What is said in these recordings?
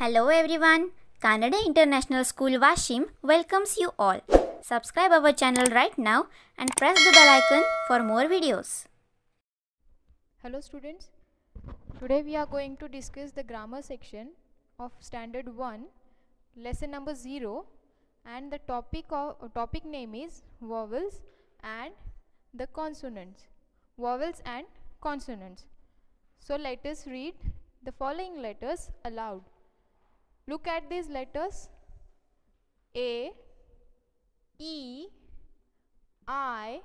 Hello everyone. Canada International School Washim welcomes you all. Subscribe our channel right now and press the bell icon for more videos. Hello students. Today we are going to discuss the grammar section of standard 1 lesson number 0 and the topic of topic name is vowels and the consonants vowels and consonants so let us read the following letters aloud Look at these letters A, E, I,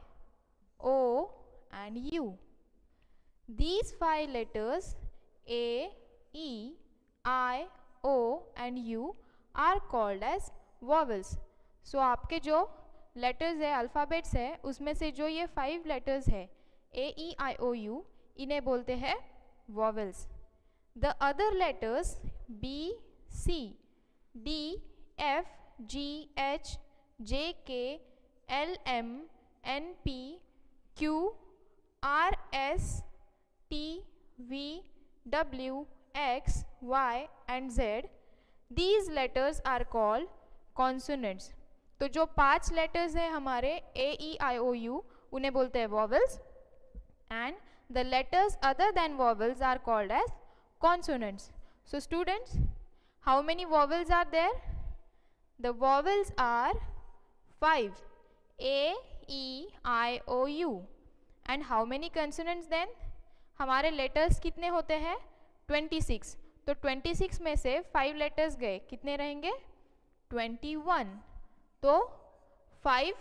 O and U. These five letters A, E, I, O and U are called as vowels so आपके जो letters है alphabets है उसमें से जो ये five letters है ए E I O you इन्हें बोलते हैं vowels the other letters B C D F G H J K L M N P Q R S T V W, X, Y and Z. These letters are called consonants. तो जो पांच letters हैं हमारे A, E, I, O, U उन्हें बोलते हैं vowels and the letters other than vowels are called as consonants. So students how many vowels are there the vowels are 5 a e i o u and how many consonants then हमारे letters कितने होते हैं 26 तो 26 में से 5 letters गए कितने रहेंगे 21 तो 5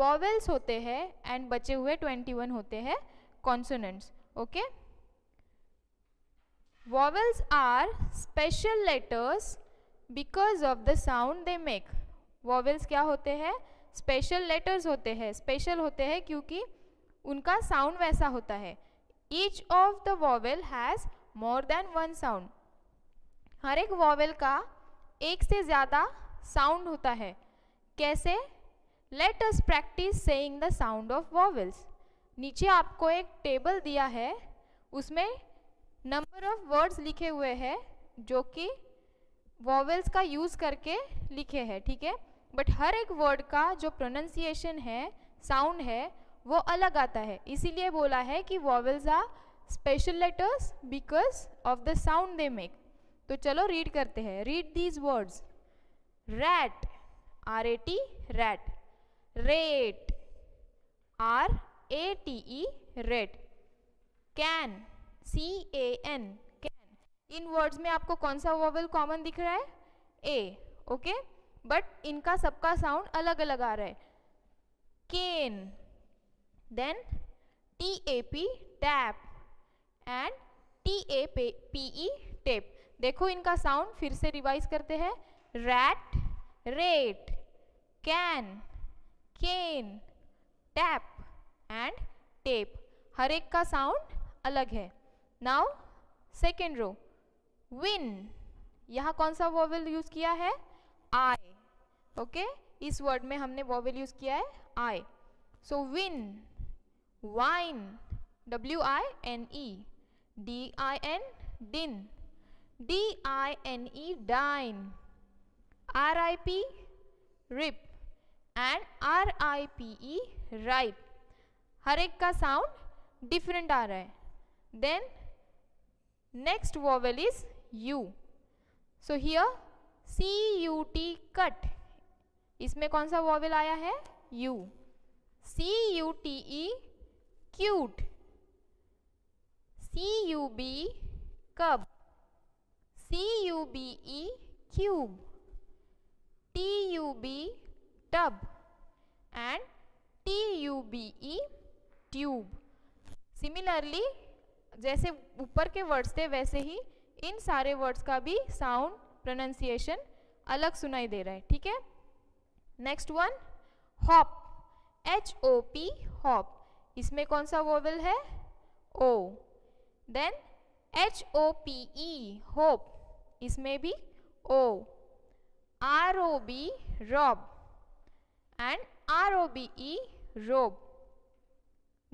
वॉवेल्स होते हैं एंड बचे हुए 21 होते हैं consonants okay okay? Vowels are special letters because of the sound they make. Vowels kya hote hain special letters hote hain special hote hain kyunki unka sound waisa hota hai Each of the vowel has more than one sound. har ek vowel ka ek se zyada sound hota hai kaise let us practice saying the sound of vowels नीचे आपको एक table दिया है उसमें number of words लिखे हुए हैं जो कि वॉवेल्स का यूज़ करके लिखे हैं ठीक है बट हर एक वर्ड का जो प्रोनंसिएशन है साउंड है वो अलग आता है इसीलिए बोला है कि vowels are special letters because of the sound they make so चलो रीड करते हैं read these words rat R A T rat rate R A T E rate can C A N can इन words में आपको कौन सा vowel common दिख रहा है ए ओके बट इनका सबका साउंड अलग अलग आ रहा है cane then T A P tap and T A P E tape देखो इनका साउंड फिर से रिवाइज करते हैं rat rate can cane tap and tape हर एक का साउंड अलग है नाउ सेकेंड रो विन यहाँ कौन सा वॉवल यूज किया है आई ओके okay? इस वर्ड में हमने वॉवल यूज किया है I so win wine W I N E D I N din D I N E dine R I P rip and R I P E ripe हर एक का sound different आ रहा है then next vowel is u so here c u t cut इसमें कौन सा vowel आया है u c u t e cute c u b cub c u b e cube t u b tub and t u b e tube similarly जैसे ऊपर के words थे वैसे ही इन सारे वर्ड्स का भी साउंड प्रोनाउंसिएशन अलग सुनाई दे रहा है ठीक है next one hop H O P hop इसमें कौन सा वोवल है O then H O P E hope इसमें भी O R O B rob and R O B E robe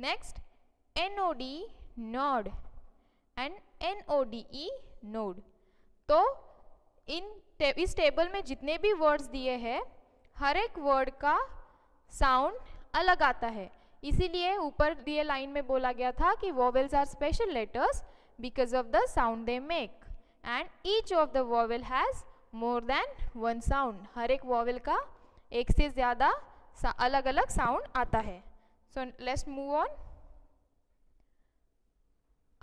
next N O D nod and N O D E node तो इन टे, इस टेबल में जितने भी वर्ड्स दिए हैं हर एक वर्ड का साउंड अलग आता है इसीलिए ऊपर दिए लाइन में बोला गया था कि vowels are special letters because of the sound they make and each of the vowel has more than one sound हर एक वॉवेल का एक से ज़्यादा अलग अलग साउंड आता है सो लेट्स मूव ऑन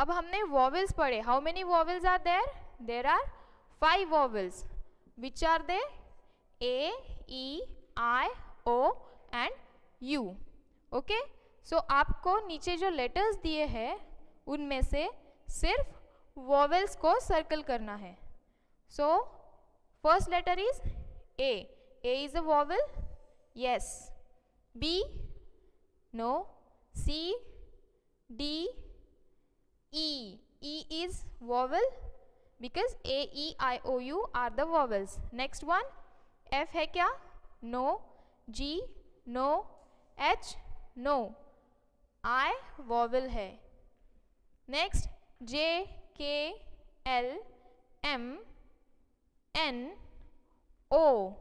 अब हमने वॉवल्स पढ़े how many vowels are there there are five vowels which are they A E I O and U okay so आपको नीचे जो लेटर्स दिए हैं उनमें से सिर्फ वॉवल्स को सर्कल करना है so first letter is A A is a vowel yes B no C D E. E is vowel because A, E, I, O, U are the vowels. Next one, F है क्या? No. G, no. H, no. I vowel है. Next, J, K, L, M, N, O.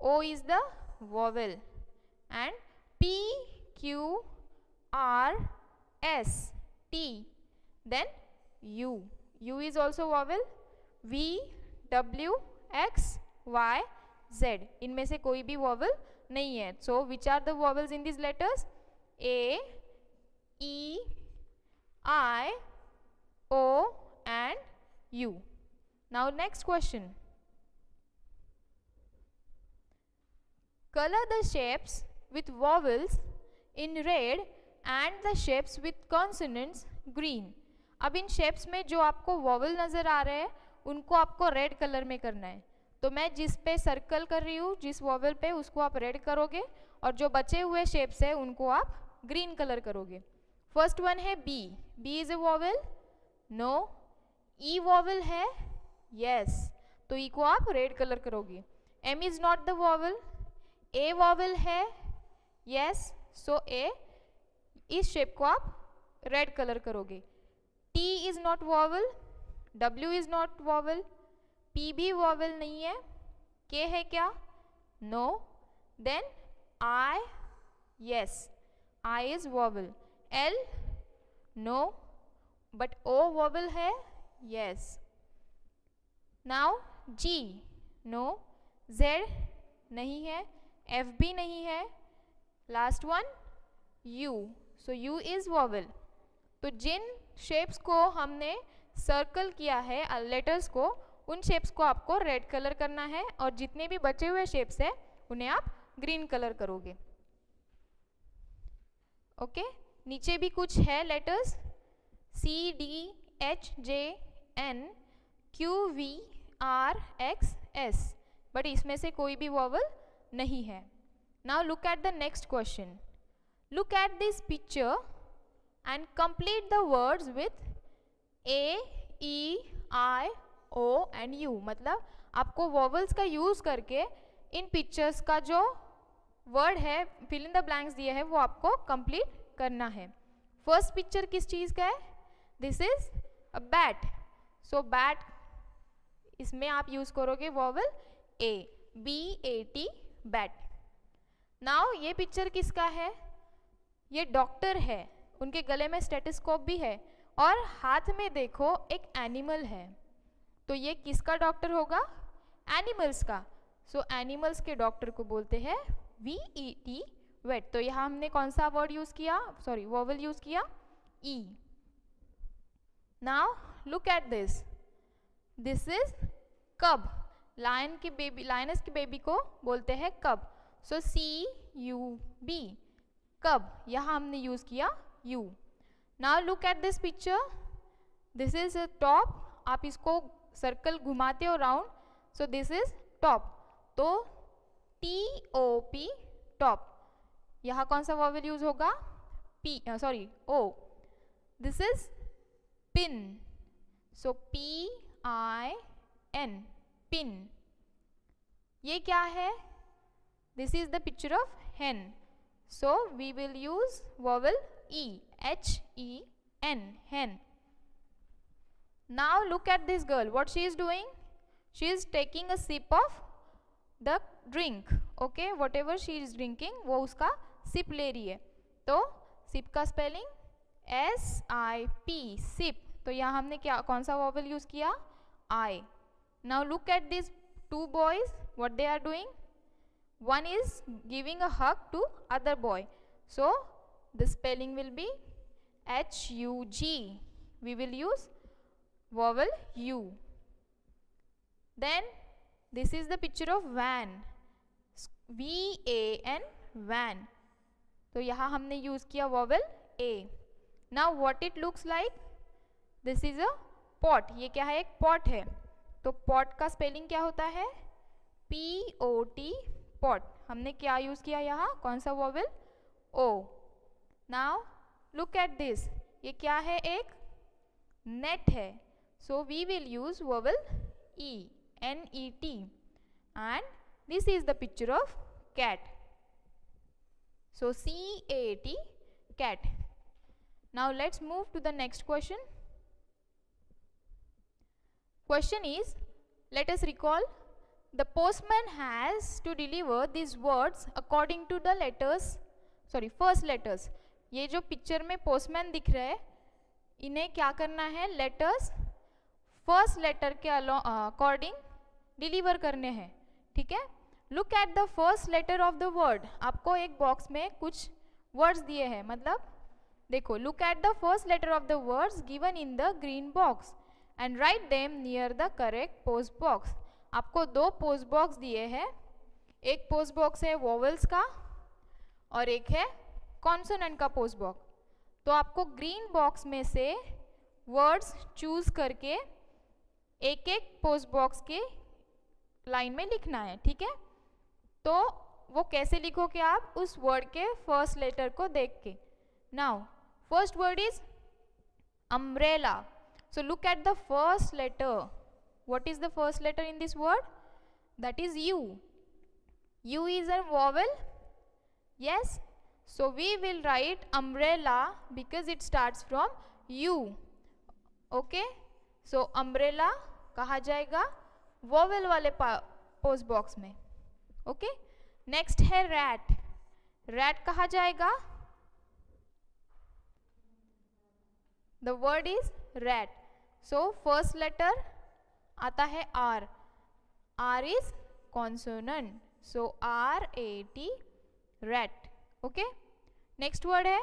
O is the vowel. And P, Q, R, S, T. Then U. U is also vowel. V, W, X, Y, Z. इनमें से कोई भी vowel नहीं है. So which are the vowels in these letters? A, E, I, O and U. Now next question. Color the shapes with vowels in red and the shapes with consonants green. अब इन shapes में जो आपको vowel नज़र आ रहे हैं उनको आपको red colour में करना है तो मैं जिस पे सर्कल कर रही हूँ जिस वॉवल पे उसको आप रेड करोगे और जो बचे हुए शेप्स है उनको आप ग्रीन कलर करोगे फर्स्ट वन है B B is a vowel no E vowel है यस तो ई e को आप रेड कलर करोगे M is not the vowel A vowel है यस सो ए इस शेप को आप रेड कलर करोगे T is not vowel W is not vowel P भी वॉवल नहीं है के है क्या no then I yes I is vowel L no but O vowel है yes now G no Z नहीं है एफ भी नहीं है last one U so U is vowel तो जिन शेप्स को हमने सर्कल किया है लेटर्स uh, को उन शेप्स को आपको रेड कलर करना है और जितने भी बचे हुए शेप्स हैं उन्हें आप ग्रीन कलर करोगे ओके नीचे भी कुछ है letters C D H J N Q V R X S but इसमें से कोई भी वॉवल नहीं है now look at the next question look at this picture and complete the words with A E I O and U मतलब आपको vowels का use करके इन पिक्चर्स का जो वर्ड है फिल इन द ब्लैंक्स दिया है वो आपको कंप्लीट करना है फर्स्ट पिक्चर किस चीज़ का है this is a bat so bat इसमें आप यूज़ करोगे vowel A B A T bat now ये पिक्चर किसका है ये डॉक्टर है उनके गले में स्टेटिस्कोप भी है और हाथ में देखो एक एनिमल है तो ये किसका डॉक्टर होगा एनिमल्स का सो so, एनिमल्स के डॉक्टर को बोलते हैं वी ई टी वेट तो यहाँ हमने कौन सा वर्ड यूज़ किया सॉरी वोवल यूज़ किया E now look at this this is cub lion के बेबी लायनस के बेबी को बोलते हैं कब सो सी यू बी कब यहाँ हमने यूज़ किया U now look at this picture this is top आप इसको सर्कल घुमाते हो round so this is top तो टी ओ पी टॉप यहाँ कौन सा वॉवल यूज होगा P sorry O this is pin so P I N pin ये क्या है this is the picture of hen so we will use vowel E H E N hen. Now look at this girl. What she is doing? She is taking a sip of the drink. Okay, whatever she is drinking, वो उसका sip ले रही है. तो sip का spelling S I P sip. तो यहाँ हमने क्या कौन सा वॉवल यूज किया? I. Now look at these two boys. What they are doing? One is giving a hug to other boy. So the spelling will be H-U-G. We will use vowel U. Then this is the picture of van. V-A-N van. तो यहाँ हमने use किया vowel A now what it looks like this is a pot ये क्या है एक pot है तो पॉट का स्पेलिंग क्या होता है पी ओ टी पॉट हमने क्या यूज़ किया यहाँ कौन सा vowel O now look at this ये क्या है एक net है so we will use vowel e n e t and this is the picture of cat so c a t cat now let's move to the next question question is let us recall the postman has to deliver these words according to the letters sorry first letters ये जो picture में postman दिख रहे हैं इन्हें क्या करना है लेटर्स फर्स्ट लेटर के अकॉर्डिंग डिलीवर करने हैं ठीक है look at the first letter of the word आपको एक बॉक्स में कुछ वर्ड्स दिए हैं मतलब देखो look at the first letter of the words given in the green box and write them near the correct post box आपको दो पोस्ट बॉक्स दिए हैं एक पोस्ट बॉक्स है वॉवल्स का और एक है कॉन्सोनेंट का पोस्ट बॉक्स तो आपको ग्रीन बॉक्स में से वर्ड्स चूज करके एक एक पोस्ट बॉक्स के लाइन में लिखना है ठीक है तो वो कैसे लिखोगे आप उस वर्ड के फर्स्ट लेटर को देख के now first word is umbrella so look at the first letter what is the first letter in this word that is U U is a vowel yes So we will write umbrella because it starts from U. Okay? So umbrella कहा जाएगा vowel वाले post box में okay next है rat rat कहा जाएगा the word is rat so first letter आता है R R is consonant so R A T rat okay next word है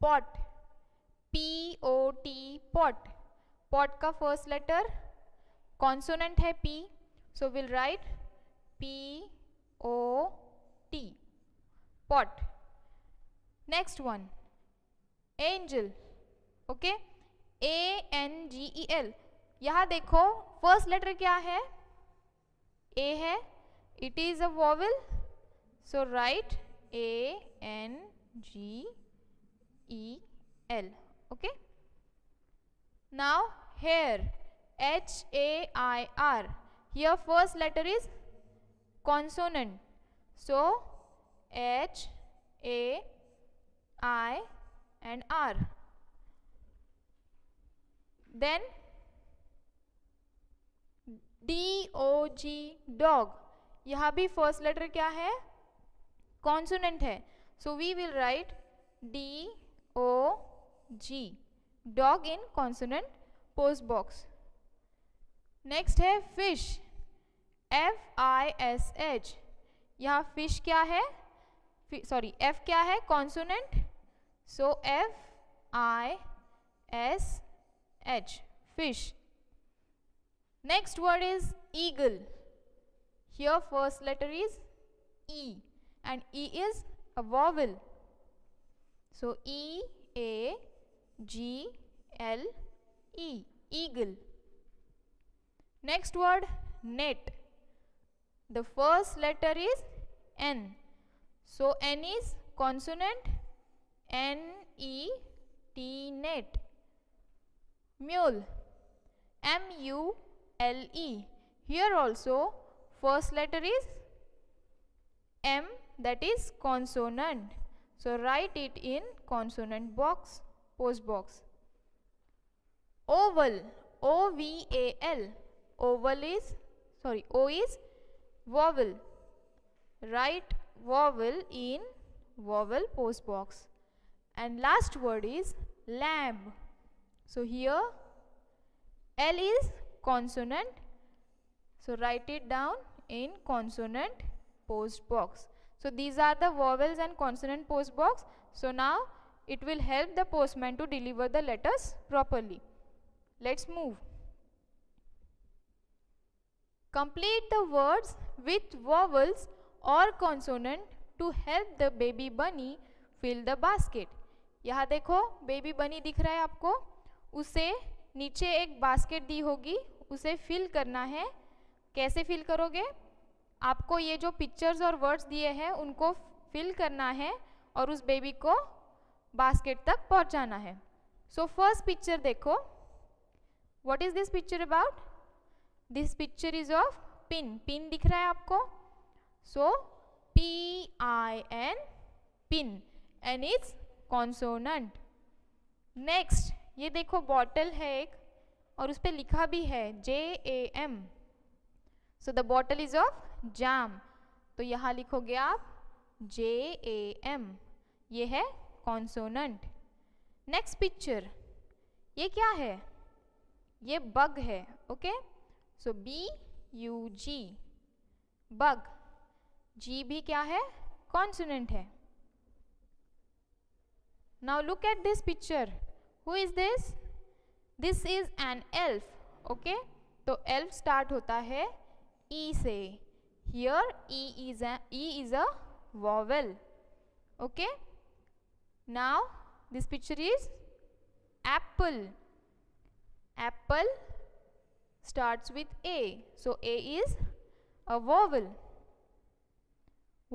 pot P O T pot pot का first letter consonant है P so will write P O T pot next one angel okay A N G E L यहाँ देखो first letter क्या है ए है it is a vowel so write a n g e l okay now here h a i r here first letter is consonant so h a i and r then d o g dog यहाँ भी first letter क्या है consonant है so we will write D O G dog in consonant post box next है fish F I S H यहाँ fish क्या है sorry F क्या है consonant so F I S H fish next word is eagle here first letter is E and E is a vowel. So E A G L E eagle. Next word net. The first letter is N. So N is consonant N E T net. Mule M U L E. Here also first letter is M that is consonant. So write it in consonant box, post box. Oval, O-V-A-L, oval is, sorry, O is vowel. Write vowel in vowel post box. And last word is lamb. So here L is consonant. So write it down in consonant post box. So these are the vowels and consonant post box. So now it will help the postman to deliver the letters properly. Let's move. Complete the words with vowels or consonant to help the baby bunny fill the basket यहाँ देखो baby बनी दिख रहा है आपको उसे नीचे एक बास्केट दी होगी उसे फिल करना है कैसे फिल करोगे आपको ये जो पिक्चर्स और वर्ड्स दिए हैं उनको फिल करना है और उस बेबी को बास्केट तक पहुंचाना है सो फर्स्ट पिक्चर देखो what is this picture about this picture is of pin pin दिख रहा है आपको so P I N pin and it's consonant next ये देखो बॉटल है एक और उस पर लिखा भी है J A M so the bottle is of jam तो यहाँ लिखोगे आप जे ए एम ये है कॉन्सोनेंट नेक्स्ट पिक्चर ये क्या है ये बग है okay so B U G bug G भी क्या है कॉन्सोनेंट है now look at this picture who is this this is an elf okay तो एल्फ स्टार्ट होता है e से here e is a e is a vowel okay now this picture is apple apple starts with a so a is a vowel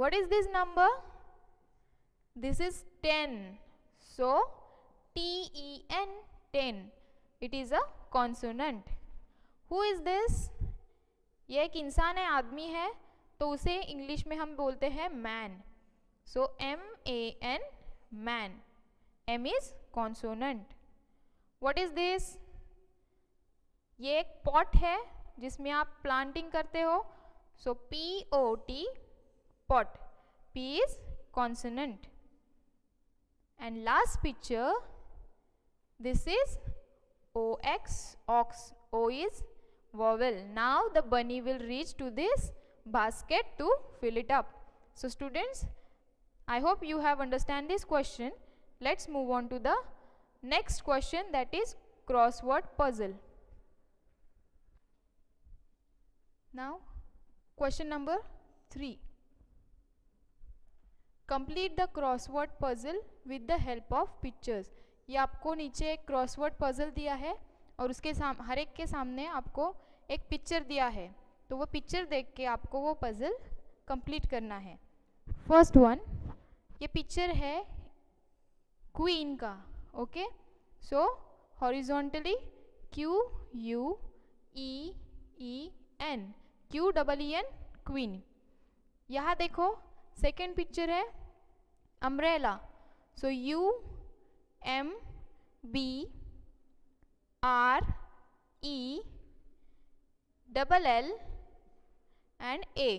what is this number this is 10 so t e n 10 it is a consonant who is this ye ek insaan hai aadmi hai तो उसे English में हम बोलते हैं man so M A N man M is consonant what is this ये एक pot है जिसमें आप प्लांटिंग करते हो so P O T pot P is consonant and last picture this is O X ox O is vowel now the bunny will reach to this basket to fill it up. So students, I hope you have understand this question. Let's move on to the next question that is crossword puzzle. Now question number 3. Complete the crossword puzzle with the help of pictures. ये आपको नीचे एक crossword puzzle दिया है और उसके साम हर एक के सामने आपको एक पिक्चर दिया है तो वो पिक्चर देख के आपको वो पज़ल कंप्लीट करना है फर्स्ट वन ये पिक्चर है क्वीन का okay so horizontally Q U E E N Q double E N queen यहाँ देखो सेकेंड पिक्चर है umbrella so U M B R E double L and A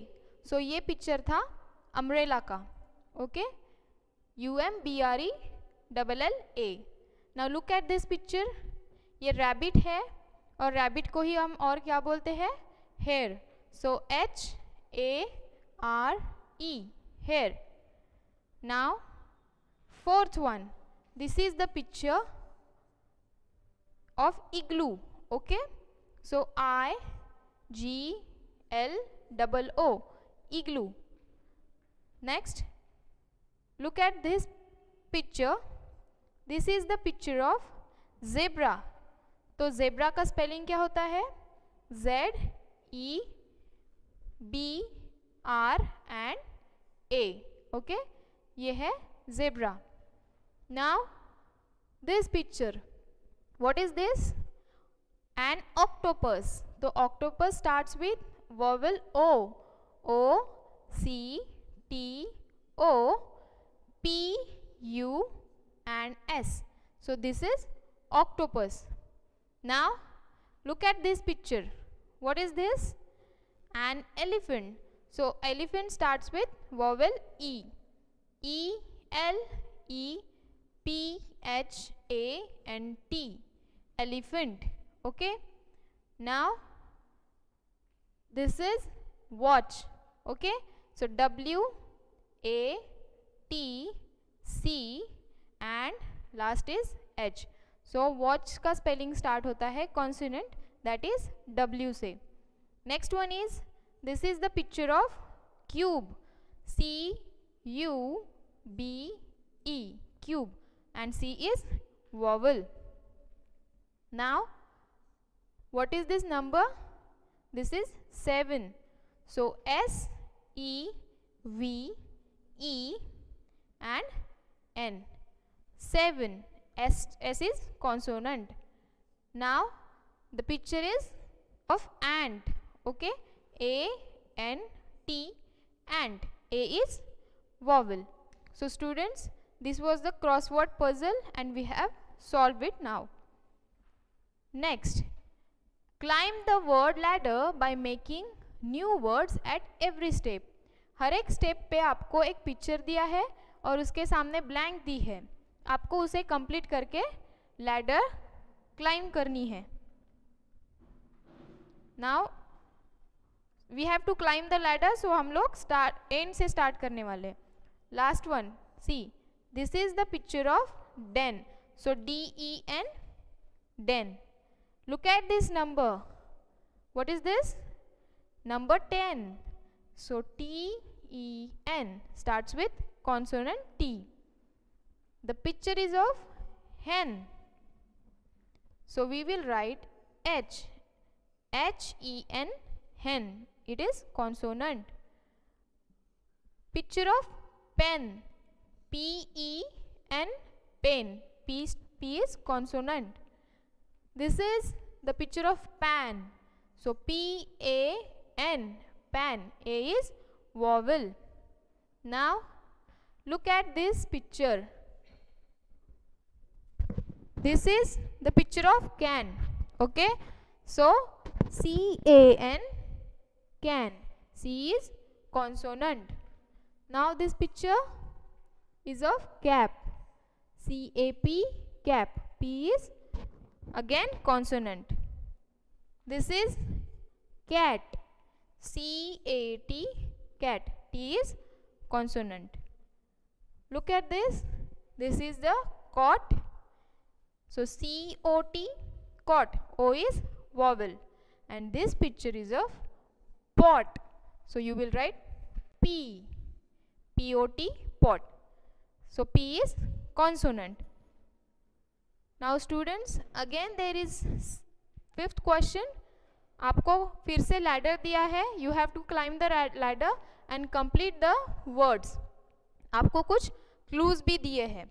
so ये picture था umbrella का okay U M B R E double L A now look at this picture ये rabbit है और rabbit को ही हम और क्या बोलते हैं hare so H A R E hare now fourth one this is the picture of igloo okay so I G L double O, igloo. Next, look at this picture. This is the picture of zebra. तो zebra का spelling क्या होता है Z E B R and A. Okay, ये है zebra. Now, this picture. What is this? An octopus. The octopus starts with vowel O. O, C, T, O, P, U and S. So this is octopus. Now look at this picture. What is this? An elephant. So elephant starts with vowel E. E, L, E, P, H, A and T. Elephant. Okay. Now this is watch okay so w a t c and last is h so watch ka spelling start hota hai consonant that is se. next one is this is the picture of cube c u b e cube and c is vowel now what is this number this is 7. So S, E, V, E and N. 7. S, S is consonant. Now the picture is of ant. Okay. A, N, T, ant. A is vowel. So students, this was the crossword puzzle and we have solved it now. Next, climb the word ladder by making new words at every step हर एक step पे आपको एक picture दिया है और उसके सामने ब्लैंक दी है आपको उसे कंप्लीट करके लैडर क्लाइम करनी है now we have to climb the ladder so हम लोग स्टार्ट एंड से स्टार्ट करने वाले last one see this is the picture of den so D E N den Look at this number. What is this? Number 10. So T E N starts with consonant T. The picture is of hen. So we will write H. H E N hen. It is consonant. Picture of pen. P E N pen. P, P is consonant. This is the picture of pan. So P A N pan. A is vowel. Now look at this picture. This is the picture of can. Okay. So C A N can. C is consonant. Now this picture is of cap. C A P cap. P is again consonant this is cat c a t cat t is consonant look at this this is the cot so c o t cot o is vowel and this picture is of pot so you will write p p o t pot so p is consonant now students again there is fifth question आपको फिर से ladder दिया है you have to climb the ladder and complete the words आपको कुछ clues भी दिए हैं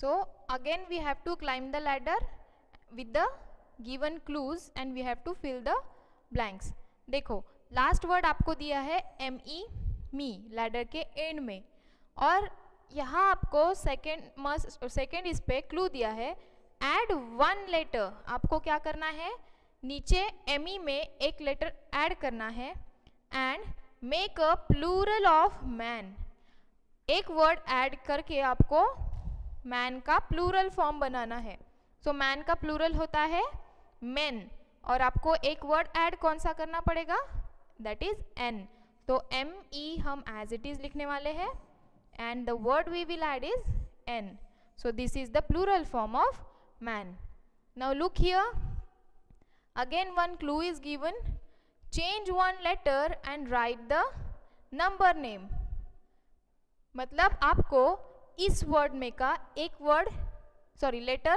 so again we have to climb the ladder with the given clues and we have to fill the blanks देखो last word आपको दिया है M E me ladder के एंड में और यहाँ आपको सेकेंड मस्ट सेकेंड इस पे क्लू दिया है एड वन लेटर आपको क्या करना है नीचे एम ई e में एक लेटर ऐड करना है and make a plural of man एक वर्ड ऐड करके आपको मैन का प्लूरल फॉर्म बनाना है सो so, मैन का प्लूरल होता है मैन और आपको एक वर्ड ऐड कौन सा करना पड़ेगा दैट इज़ एन तो एम ई e हम एज इट इज़ लिखने वाले हैं and the word we will add is n. So this is the plural form of man. Now look here. Again one clue is given. Change one letter and write the number name. matlab aapko is word में ka ek word sorry letter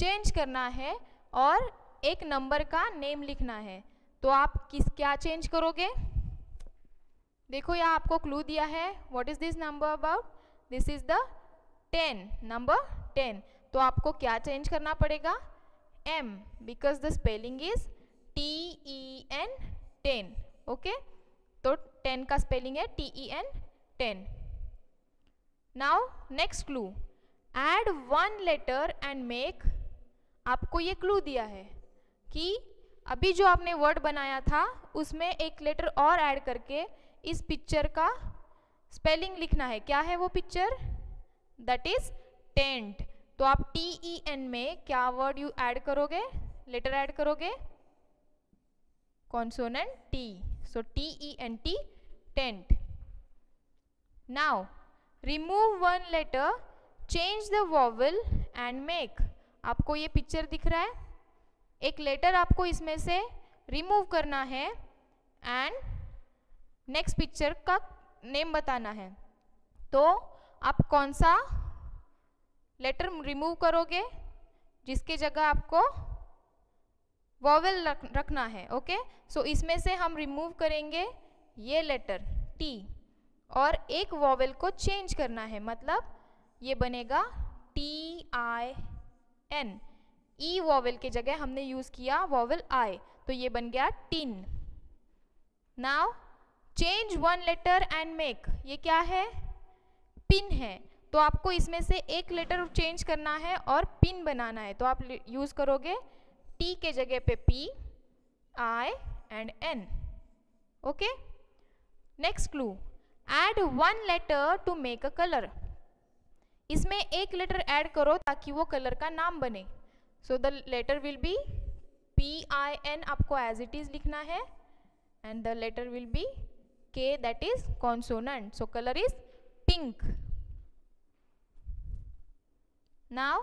change karna hai aur ek number ka name likhna hai to aap kis kya change karoge देखो यहाँ आपको clue दिया है what is this number about this is the ten number ten तो आपको क्या change करना पड़ेगा M because the spelling is T E N ten okay तो टेन का स्पेलिंग है T E N ten now next clue add one letter and make आपको ये क्लू दिया है कि अभी जो आपने वर्ड बनाया था उसमें एक लेटर और ऐड करके इस पिक्चर का स्पेलिंग लिखना है क्या है वो पिक्चर दैट इज टेंट तो आप टी ई एन में क्या वर्ड यू ऐड करोगे लेटर ऐड करोगे consonant T so T E N T tent now remove one letter change the vowel and make आपको ये पिक्चर दिख रहा है एक लेटर आपको इसमें से रिमूव करना है एंड नेक्स्ट पिक्चर का नेम बताना है तो आप कौन सा लेटर रिमूव करोगे जिसके जगह आपको वॉवेल रख, रखना है ओके सो so, इसमें से हम रिमूव करेंगे ये लेटर टी और एक वॉवेल को चेंज करना है मतलब ये बनेगा T I N E vowel के जगह हमने यूज़ किया वॉवेल आई तो ये बन गया tin now change one letter and make ये क्या है पिन है तो आपको इसमें से एक लेटर चेंज करना है और पिन बनाना है तो आप यूज़ करोगे टी के जगह पे P I and N okay next clue add one letter to make a colour इसमें एक लेटर ऐड करो ताकि वो कलर का नाम बने so the letter will be P I N आपको एज इट इज़ लिखना है and the letter will be K that is consonant so colour is pink now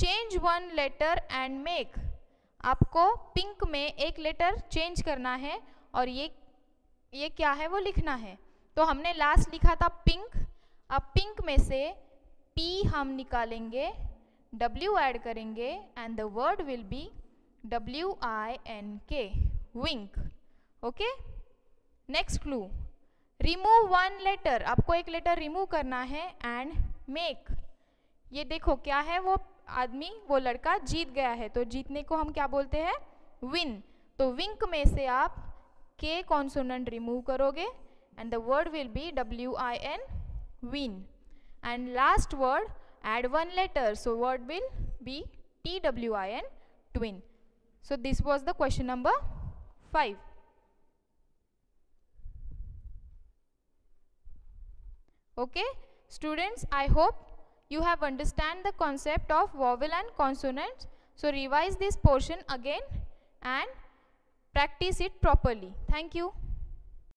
change one letter and make आपको pink में एक letter change करना है और ये ये क्या है वो लिखना है तो हमने लास्ट लिखा था पिंक अब पिंक में से पी हम निकालेंगे डब्ल्यू ऐड करेंगे and the word will be W I N K wink okay next clue remove one letter आपको एक लेटर रिमूव करना है एंड मेक ये देखो क्या है वो आदमी वो लड़का जीत गया है तो जीतने को हम क्या बोलते हैं विन तो विंक में से आप के कॉन्सोनेंट रिमूव करोगे and the word will be W I N win and last word add one letter so word will be T W I N twin so this was the question number five okay students i hope you have understand the concept of vowel and consonants so revise this portion again and practice it properly thank you